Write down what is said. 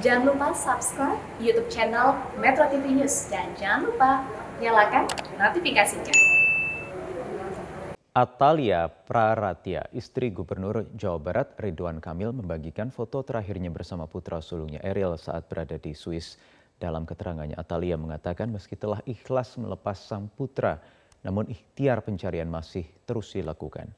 Jangan lupa subscribe YouTube channel Metro TV News dan jangan lupa nyalakan notifikasinya. Atalia Praratia, istri Gubernur Jawa Barat Ridwan Kamil membagikan foto terakhirnya bersama putra sulungnya Eril saat berada di Swiss. Dalam keterangannya, Atalia mengatakan meski telah ikhlas melepas sang putra, namun ikhtiar pencarian masih terus dilakukan.